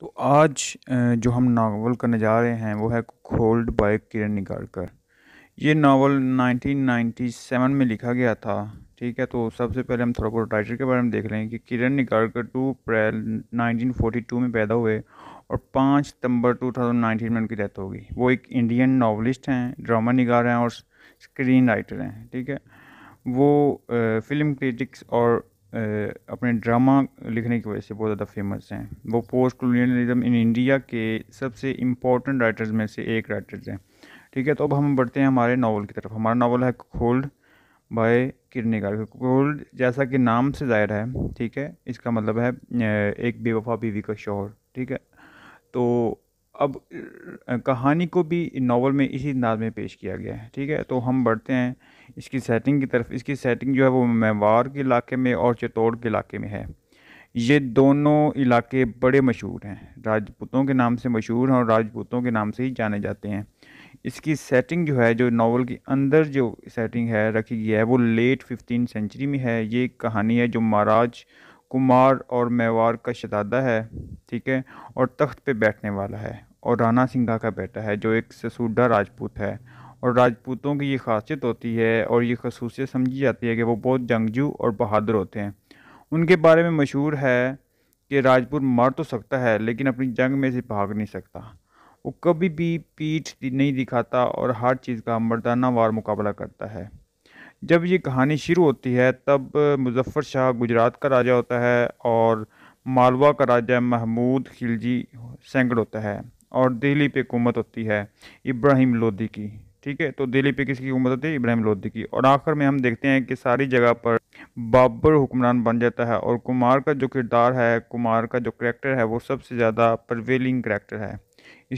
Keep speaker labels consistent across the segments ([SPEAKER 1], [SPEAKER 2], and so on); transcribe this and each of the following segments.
[SPEAKER 1] तो आज जो हम नावल करने जा रहे हैं वो है खोल्ड बाय किरण निगारकर ये नावल 1997 में लिखा गया था ठीक है तो सबसे पहले हम थोड़ा बहुत राइटर के बारे में देख लें कि किरण निगारकर टू अप्रैल 1942 में पैदा हुए और 5 सितंबर 2019 में उनकी डेथ होगी वो एक इंडियन नावलिस्ट हैं ड्रामा निगार हैं और स्क्रीन राइटर हैं ठीक है वो फिल्म क्रिटिक्स और अपने ड्रामा लिखने की वजह से बहुत ज़्यादा फेमस हैं वो पोस्ट कॉलोनियलिज़म इन इंडिया के सबसे इम्पोर्टेंट राइटर्स में से एक राइटर्स हैं ठीक है तो अब हम बढ़ते हैं हमारे नावल की तरफ हमारा नावल है कोल्ड बाय किरनेगार कोल्ड जैसा कि नाम से ज़ाहिर है ठीक है इसका मतलब है एक बेवफा बीवी का शोहर ठीक है तो अब कहानी को भी नावल में इसी अंदाज में पेश किया गया है ठीक है तो हम बढ़ते हैं इसकी सेटिंग की तरफ इसकी सेटिंग जो है वो मेवार के इलाके में और चित्तौड़ के इलाके में है ये दोनों इलाके बड़े मशहूर हैं राजपूतों के नाम से मशहूर हैं और राजपूतों के नाम से ही जाने जाते हैं इसकी सेटिंग जो है जो नावल के अंदर जो सेटिंग है रखी गई है वो लेट फिफ्टीन सेंचुरी में है ये कहानी है जो महाराज कुमार और मेवार का शतादा है ठीक है और तख्त पे बैठने वाला है और राणा सिंघा का बेटा है जो एक ससूडा राजपूत है और राजपूतों की ये खासियत होती है और ये खसूसियत समझी जाती है कि वो बहुत जंगजू और बहादुर होते हैं उनके बारे में मशहूर है कि राजपूत मार तो सकता है लेकिन अपनी जंग में से भाग नहीं सकता वो कभी भी पीठ नहीं दिखाता और हर चीज़ का मर्दाना वार मुकाबला करता है जब ये कहानी शुरू होती है तब मुजफ्फ़र शाह गुजरात का राजा होता है और मालवा का राजा महमूद खिलजी सेंगड़ होता है और दिल्ली पे हुकूमत होती है इब्राहिम लोधी की ठीक है तो दिल्ली पे किसकी हुकूमत होती है इब्राहिम लोधी की और आखिर में हम देखते हैं कि सारी जगह पर बाबर हुक्मरान बन जाता है और कुमार का जो किरदार है कुमार का जो करैक्टर है वो सबसे ज़्यादा प्रवेलिंग करैक्टर है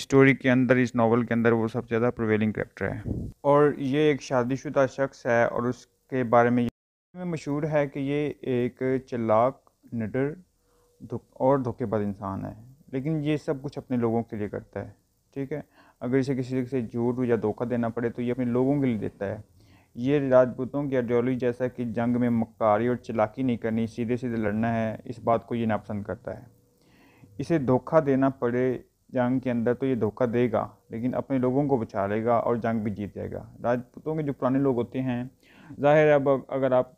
[SPEAKER 1] स्टोरी के अंदर इस नावल के अंदर वो सबसे ज़्यादा प्रवेलिंग करैक्टर है और ये एक शादीशुदा शख्स है और उसके बारे में में मशहूर है कि ये एक चलाक निडर धुक और धोखेबाज इंसान है लेकिन ये सब कुछ अपने लोगों के लिए करता है ठीक है अगर इसे किसी से झूठ या धोखा देना पड़े तो ये अपने लोगों के लिए देता है ये राजपूतों की आइडियोलॉजी जैसा कि जंग में मक्कारी और चलाकी नहीं करनी सीधे सीधे लड़ना है इस बात को ये नापसंद करता है इसे धोखा देना पड़े जंग के अंदर तो ये धोखा देगा लेकिन अपने लोगों को बचा लेगा और जंग भी जीत जाएगा राजपूतों के जो पुराने लोग होते हैं ज़ाहिर है अब अगर आप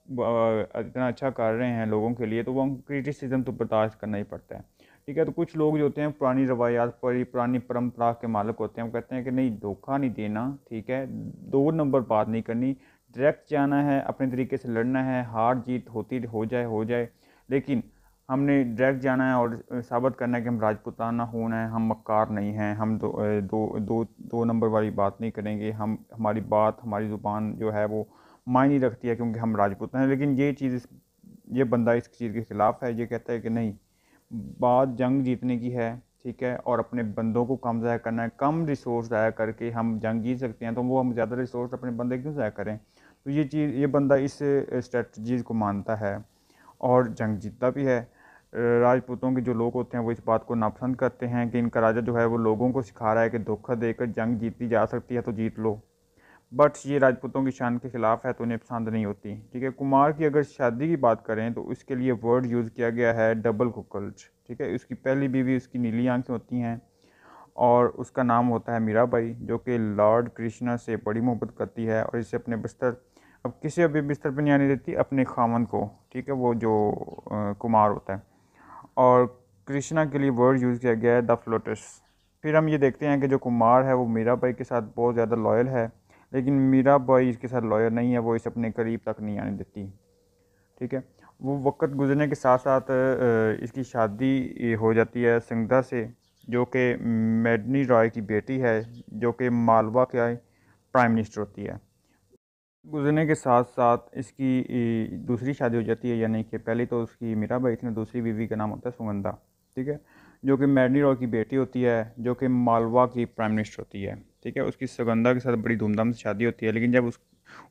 [SPEAKER 1] इतना अच्छा कर रहे हैं लोगों के लिए तो वो क्रिटिसिज्म तो बर्दाश्त करना ही पड़ता है ठीक है तो कुछ लोग जो होते हैं पुरानी रवायात पर पुरानी परंपरा के मालिक होते हैं वो कहते हैं कि नहीं धोखा नहीं देना ठीक है दो नंबर बात नहीं करनी डायरेक्ट जाना है अपने तरीके से लड़ना है हार जीत होती हो जाए हो जाए लेकिन हमने डायरेक्ट जाना है और साबित करना है कि हम राजपुताना होना है हम मक्कार नहीं हैं हम दो दो दो, दो नंबर वाली बात नहीं करेंगे हम हमारी बात हमारी ज़ुबान जो है वो मायने रखती है क्योंकि हम राजपूत हैं लेकिन ये चीज़ इस ये बंदा इस चीज़ के ख़िलाफ़ है ये कहता है कि नहीं बात जंग जीतने की है ठीक है और अपने बंदों को कम ज़ाया करना है कम रिसोर्स ज़ाया करके हम जंग जीत सकते हैं तो वो हम ज़्यादा रिसोर्स अपने बंदे क्यों ज़ाया करें तो ये चीज़ ये बंदा इस स्ट्रेटजीज़ को मानता है और जंग जीतता भी है राजपूतों के जो लोग होते हैं वो इस बात को नापसंद करते हैं कि इनका राजा जो है वो लोगों को सिखा रहा है कि धोखा देकर जंग जीती जा सकती है तो जीत लो बट ये राजपूतों की शान के ख़िलाफ़ है तो उन्हें पसंद नहीं होती ठीक है कुमार की अगर शादी की बात करें तो उसके लिए वर्ड यूज़ किया गया है डबल कुकल्च ठीक है उसकी पहली बीवी उसकी नीली आँखें होती हैं और उसका नाम होता है मीराबाई जो कि लॉर्ड कृष्णा से बड़ी मोहब्बत करती है और इसे अपने बिस्तर अब किसी अभी बिस्तर पर नहीं आने देती अपने खामन को ठीक है वो जो आ, कुमार होता है और कृष्णा के लिए वर्ड यूज़ किया गया है द फ्लोटस फिर हम ये देखते हैं कि जो कुमार है वो मीराबाई के साथ बहुत ज़्यादा लॉयल है लेकिन मीरा बॉय इसके साथ लॉयर नहीं है वो इसे अपने करीब तक नहीं आने देती ठीक है वो वक्त गुजरने के साथ साथ इसकी शादी हो जाती है संगदा से जो कि मेडनी रॉय की बेटी है जो कि मालवा के प्राइम मिनिस्टर होती है गुजरने के साथ साथ इसकी दूसरी शादी हो जाती है यानी कि पहली तो उसकी मीरा बाई थी दूसरी बीवी का नाम होता है सुगंधा ठीक है जो कि मैडनी रॉ की बेटी होती है जो कि मालवा की प्राइम मिनिस्टर होती है ठीक है उसकी सुगंधा के साथ बड़ी धूमधाम से शादी होती है लेकिन जब उस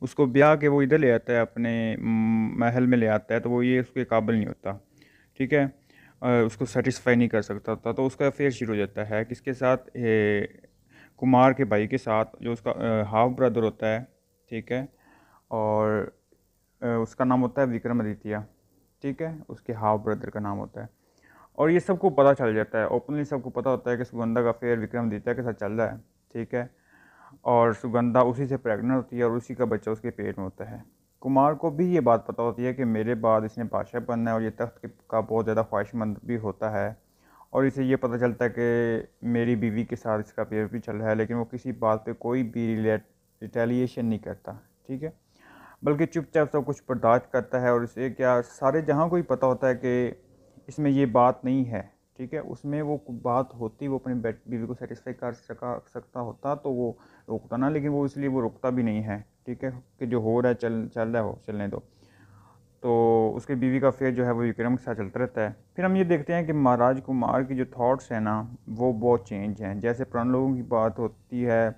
[SPEAKER 1] उसको ब्याह के वो इधर ले आता है अपने महल में ले आता है तो वो ये उसके काबिल नहीं होता ठीक है उसको सेटिस्फाई नहीं कर सकता होता तो उसका अफेयर शुरू हो जाता है किसके साथ ए, कुमार के भाई के साथ जो उसका हाफ ब्रदर होता है ठीक है और ए, उसका नाम होता है विक्रमादित्य ठीक है उसके हाफ ब्रदर का नाम होता है और ये सबको पता चल जाता है ओपनली सबको पता होता है कि सुगंधा का अफेयर विक्रमदीता के साथ चल रहा है ठीक है और सुगंधा उसी से प्रेग्नेंट होती है और उसी का बच्चा उसके पेट में होता है कुमार को भी ये बात पता होती है कि मेरे बाद इसने बादशाह बनना है और ये तख्त का बहुत ज़्यादा ख्वाहिशमंद भी होता है और इसे ये पता चलता है कि मेरी बीवी के साथ इसका पेयर भी चल रहा है लेकिन वो किसी बात पे कोई भी रिटेलिएशन नहीं करता ठीक है बल्कि चुपचाप सब कुछ बर्दाश्त करता है और इसे क्या सारे जहाँ को ही पता होता है कि इसमें ये बात नहीं है ठीक है उसमें वो बात होती वो अपनी बीवी को सेटिस्फाई कर सका सकता होता तो वो रोकता ना लेकिन वो इसलिए वो रोकता भी नहीं है ठीक है कि जो हो रहा है चल चल रहा हो चलने दो तो उसके बीवी का फेयर जो है वो विक्रम के साथ चलता रहता है फिर हम ये देखते हैं कि महाराज कुमार की जो थॉट्स हैं ना वो बहुत चेंज हैं जैसे पुराने लोगों की बात होती है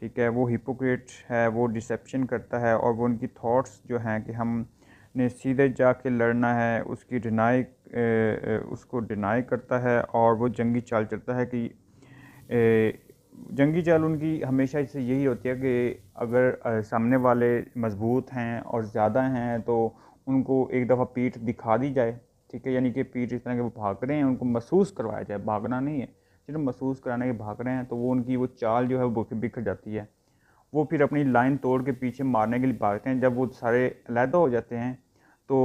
[SPEAKER 1] ठीक है वो हिपोक्रेट है वो डिसेप्शन करता है और वो उनकी थॉट्स जो हैं कि हमने सीधे जा लड़ना है उसकी डिनाई उसको डिनाई करता है और वो जंगी चाल चलता है कि जंगी चाल उनकी हमेशा से यही होती है कि अगर सामने वाले मजबूत हैं और ज़्यादा हैं तो उनको एक दफ़ा पीठ दिखा दी जाए ठीक है यानी कि पीठ इस तरह के वो भाग रहे हैं उनको महसूस करवाया जाए भागना नहीं है सिर्फ महसूस कराने के भाग रहे हैं तो वो उनकी वो चाल जो है वो बिखर जाती है वो फिर अपनी लाइन तोड़ के पीछे मारने के लिए भागते हैं जब वो सारे अलहदा हो जाते हैं तो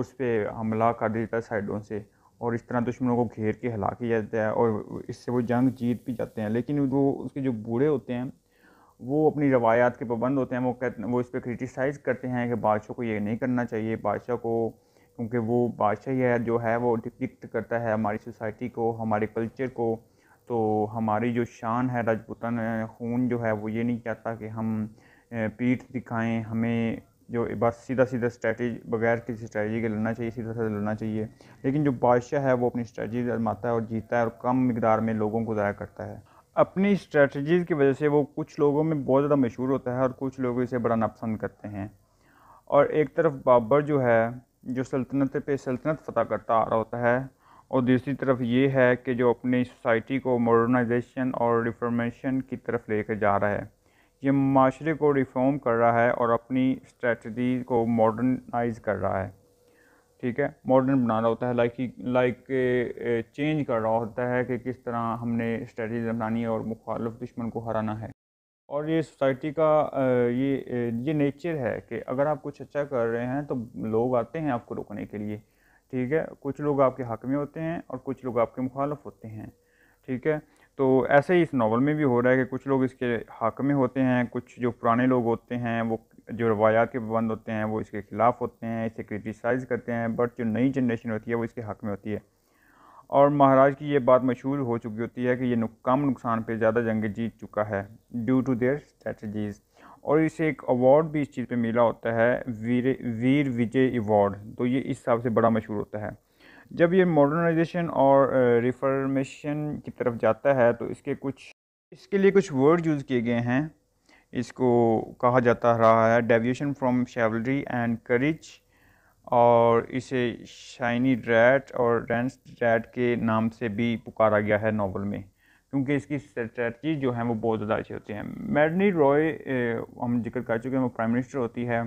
[SPEAKER 1] उस पर हमला कर देता है साइडों से और इस तरह दुश्मनों को घेर के हला किया जाता है और इससे वो जंग जीत भी जाते हैं लेकिन वो उसके जो बूढ़े होते हैं वो अपनी रवायात के पाबंद होते हैं वो कहते वो इस पर क्रिटिसाइज़ करते हैं कि बादशाह को ये नहीं करना चाहिए बादशाह को क्योंकि वो बादशाह ही है जो है वो डिपिक्ट करता है हमारी सोसाइटी को हमारे कल्चर को तो हमारी जो शान है राजपूतान खून जो है वो ये नहीं चाहता कि हम पीठ दिखाएं हमें जो बस सीधा सीधा स्ट्रैटी बगैर किसी स्ट्रैटी के लड़ना चाहिए सीधा सीधा लड़ना चाहिए लेकिन जो बादशाह है वो अपनी स्ट्रैटी आजमाता है और जीतता है और कम मकदार में लोगों को ज़ाया करता है अपनी स्ट्रैटीज़ की वजह से वो कुछ लोगों में बहुत ज़्यादा मशहूर होता है और कुछ लोग इसे बड़ा नापसंद करते हैं और एक तरफ बाबर जो है जो सल्तनत पे सल्तनत फतह करता आ रहा होता है और दूसरी तरफ ये है कि जो अपनी सोसाइटी को मॉडर्नाइजेशन और रिफॉर्मेशन की तरफ लेकर जा रहा है ये माशरे को रिफॉर्म कर रहा है और अपनी स्ट्रेटजी को मॉडर्नाइज कर रहा है ठीक है मॉडर्न बना रहा होता है लाइक लाइक चेंज कर रहा होता है कि किस तरह हमने स्ट्रेटजी बनानी है और मुखालफ दुश्मन को हराना है और ये सोसाइटी का ये ये नेचर है कि अगर आप कुछ अच्छा कर रहे हैं तो लोग आते हैं आपको रोकने के लिए ठीक है कुछ लोग आपके हक में होते हैं और कुछ लोग आपके मुखालफ होते हैं ठीक है तो ऐसे ही इस नावल में भी हो रहा है कि कुछ लोग इसके हक में होते हैं कुछ जो पुराने लोग होते हैं वो जो रवायात के पाबंद होते हैं वो इसके ख़िलाफ़ होते हैं इसे क्रिटिसाइज़ करते हैं बट जो नई जनरेशन होती है वो इसके हक में होती है और महाराज की ये बात मशहूर हो चुकी होती है कि ये नुक, कम नुकसान पे ज़्यादा जंग जीत चुका है ड्यू टू देयर स्ट्रेटजीज़ और इसे एक अवार्ड भी इस चीज़ पे मिला होता है वीर वीर विजय अवार्ड तो ये इस हिसाब से बड़ा मशहूर होता है जब ये मॉडर्नाइजेशन और रिफॉर्मेशन की तरफ जाता है तो इसके कुछ इसके लिए कुछ वर्ड यूज़ किए गए हैं इसको कहा जाता रहा है deviation from chivalry and courage और इसे शाइनी रैट और रेंस रैट के नाम से भी पुकारा गया है नावल में क्योंकि इसकी स्ट्रेटजी जो है वो बहुत ज़्यादा अच्छी होती है मैडनी रॉय हम जिक्र कर चुके हैं वो प्राइम मिनिस्टर होती है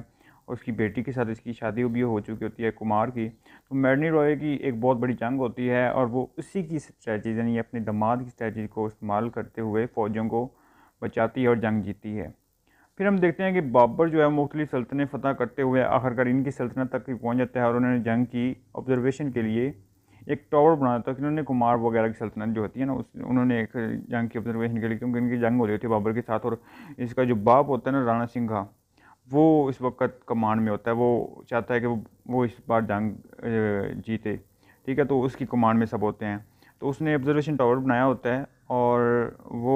[SPEAKER 1] और उसकी बेटी के साथ इसकी शादी भी हो चुकी होती है कुमार की तो मैडनी रॉय की एक बहुत बड़ी जंग होती है और वो उसी की स्ट्रैटी यानी अपने दमाद की स्ट्रैटी को इस्तेमाल करते हुए फ़ौजों को बचाती है और जंग जीती है फिर हम देखते हैं कि बाबर जो है मुख्तलि सल्तनतें फ़तह करते हुए आखिरकार इनकी सल्तनत तक ही पहुँच जाता है और उन्होंने जंग की ऑब्जर्वेशन के लिए एक टावर बनाया था कि उन्होंने कुमार वगैरह की सल्तनत जो होती है ना उस उन्होंने एक जंग की ऑब्जर्वेशन के लिए क्योंकि इनकी जंग हो रही होती है बाबर के साथ और इसका जो बाप होता है ना राणा का वो इस वक्त कमांड में होता है वो चाहता है कि वो इस बार जंग जीते ठीक है तो उसकी कमांड में सब होते हैं तो उसने ऑब्जर्वेशन टावर बनाया होता है और वो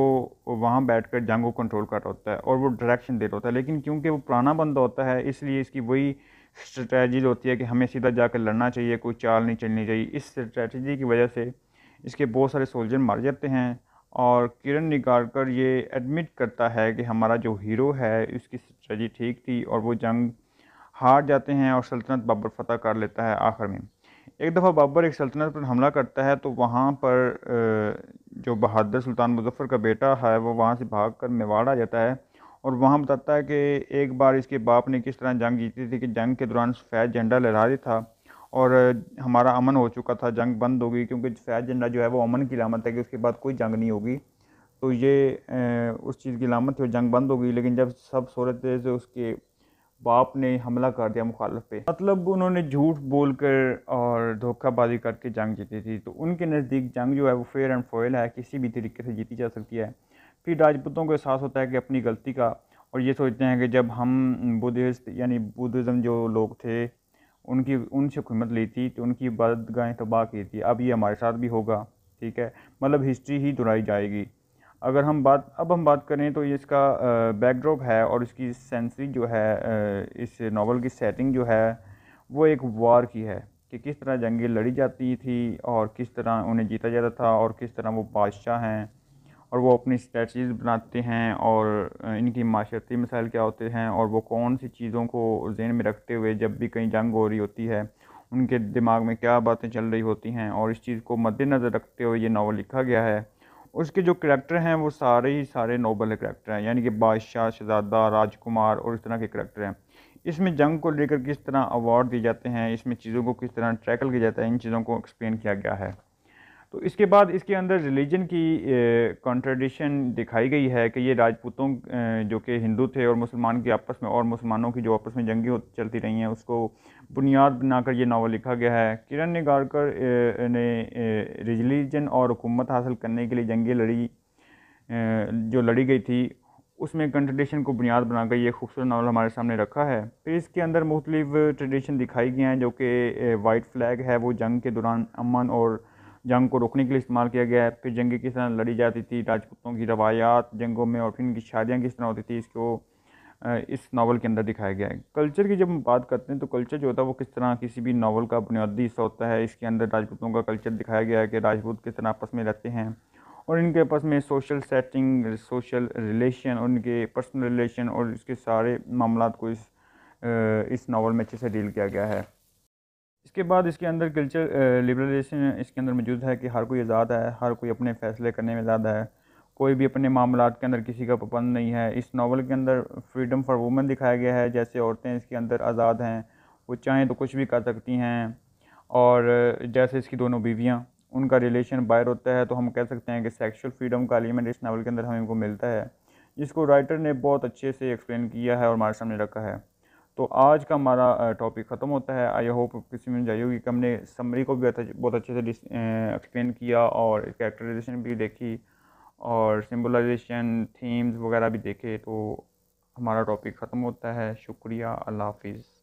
[SPEAKER 1] वहाँ बैठ कर जंग को कंट्रोल कर रहा होता है और वो डायरेक्शन दे रहा होता है लेकिन क्योंकि वो पुराना बंदा होता है इसलिए इसकी वही स्ट्रेटजीज होती है कि हमें सीधा जाकर लड़ना चाहिए कोई चाल नहीं चलनी चाहिए इस स्ट्रेटजी की वजह से इसके बहुत सारे सोल्जर मर जाते हैं और किरण निगारकर ये एडमिट करता है कि हमारा जो हीरो है उसकी स्ट्रेटी ठीक थी और वो जंग हार जाते हैं और सल्तनत बाबर फतह कर लेता है आखिर में एक दफ़ा बाबर एक सल्तनत पर हमला करता है तो वहाँ पर जो बहादुर सुल्तान मुजफ्फ़र का बेटा है वो वहाँ से भाग कर मेवाड़ आ जाता है और वहाँ बताता है कि एक बार इसके बाप ने किस तरह जंग जीती थी कि जंग के दौरान सफ़ेद झंडा लहरा दिया था और हमारा अमन हो चुका था जंग बंद होगी क्योंकि फैज झंडा जो है वो अमन की लामत है कि उसके बाद कोई जंग नहीं होगी तो ये उस चीज़ की लामत थी और जंग बंद होगी लेकिन जब सब सूरत से तो उसके बाप ने हमला कर दिया मुखालफ पे मतलब उन्होंने झूठ बोल कर और धोखाबाजी करके जंग जीती थी तो उनके नज़दीक जंग जो है वो फेयर एंड फॉयल है किसी भी तरीके से जीती जा सकती है फिर राजपूतों को एहसास होता है कि अपनी गलती का और ये सोचते हैं कि जब हम बुद्धिस्ट यानी बुद्धिज़्म जो लोग थे उनकी उनसे हुकूमत ली थी तो उनकी इबादत गाहें तबाह की थी अब ये हमारे साथ भी होगा ठीक है मतलब हिस्ट्री ही दोहराई जाएगी अगर हम बात अब हम बात करें तो ये इसका बैकड्रॉप है और इसकी सेंसरी जो है इस नावल की सेटिंग जो है वो एक वार की है कि किस तरह जंगें लड़ी जाती थी और किस तरह उन्हें जीता जाता था और किस तरह वो बादशाह हैं और वो अपनी स्ट्रेटजीज बनाते हैं और इनकी माशरती मसाइल क्या होते हैं और वो कौन सी चीज़ों को जहन में रखते हुए जब भी कहीं जंग हो रही होती है उनके दिमाग में क्या बातें चल रही होती हैं और इस चीज़ को मद्देनज़र रखते हुए ये नावल लिखा गया है उसके जो करैक्टर हैं वो सारे ही सारे नोबल करैक्टर हैं यानी कि बादशाह शहजादा राजकुमार और इस तरह के करैक्टर हैं इसमें जंग को लेकर किस तरह अवार्ड दिए जाते हैं इसमें चीज़ों को किस तरह ट्रैकल किया जाता है इन चीज़ों को एक्सप्लेन किया गया है तो इसके बाद इसके अंदर रिलीजन की कॉन्ट्रडिशन दिखाई गई है कि ये राजपूतों जो कि हिंदू थे और मुसलमान की आपस में और मुसलमानों की जो आपस में जंगी चलती रही हैं उसको बुनियाद बनाकर ये नावल लिखा गया है किरण निगारकर ने रिलीजन और हुकूमत हासिल करने के लिए जंगी लड़ी जो लड़ी गई थी उसमें कंट्रडिशन को बुनियाद बनाकर ये खूबसूरत नावल हमारे सामने रखा है फिर इसके अंदर मुख्तलिफ ट्रेडिशन दिखाई गए हैं जो कि वाइट फ्लैग है वो जंग के दौरान अमन और जंग को रोकने के लिए इस्तेमाल किया गया है फिर जंगें किस तरह लड़ी जाती थी राजपूतों की रवायात जंगों में और फिर इनकी शादियाँ किस तरह होती थी इसको इस नावल के अंदर दिखाया गया है कल्चर की जब हम बात करते हैं तो कल्चर जो होता है वो किस तरह किसी भी नावल का बुनियादी हिस्सा होता है इसके अंदर राजपूतों का कल्चर दिखाया गया है कि राजपूत किस तरह आपस में रहते हैं और इनके आपस में सोशल सेटिंग सोशल रिलेशन और इनके पर्सनल रिलेशन और इसके सारे मामला को इस इस नावल में अच्छे से डील किया गया है इसके बाद इसके अंदर कल्चर लिबरलाइजेशन इसके अंदर मौजूद है कि हर कोई आज़ाद है हर कोई अपने फैसले करने में आज़ाद है कोई भी अपने मामला के अंदर किसी का पाबंद नहीं है इस नावल के अंदर फ्रीडम फॉर वुमेन दिखाया गया है जैसे औरतें इसके अंदर आज़ाद हैं वो चाहें तो कुछ भी कर सकती हैं और जैसे इसकी दोनों बीवियाँ उनका रिलेशन बाहर होता है तो हम कह सकते हैं कि सेक्सुअल फ्रीडम का एलिमेंट इस नावल के अंदर हमें को मिलता है जिसको राइटर ने बहुत अच्छे से एक्सप्लेन किया है और हमारे सामने रखा है तो आज का हमारा टॉपिक ख़त्म होता है आई होप किसी में जाइए होगी कि हमने समरी को भी बहुत अच्छे से एक्सप्लेन किया और कैरेक्टराइजेशन भी देखी और सिम्बलाइजेशन थीम्स वगैरह भी देखे तो हमारा टॉपिक ख़त्म होता है शुक्रिया अल्लाह हाफिज़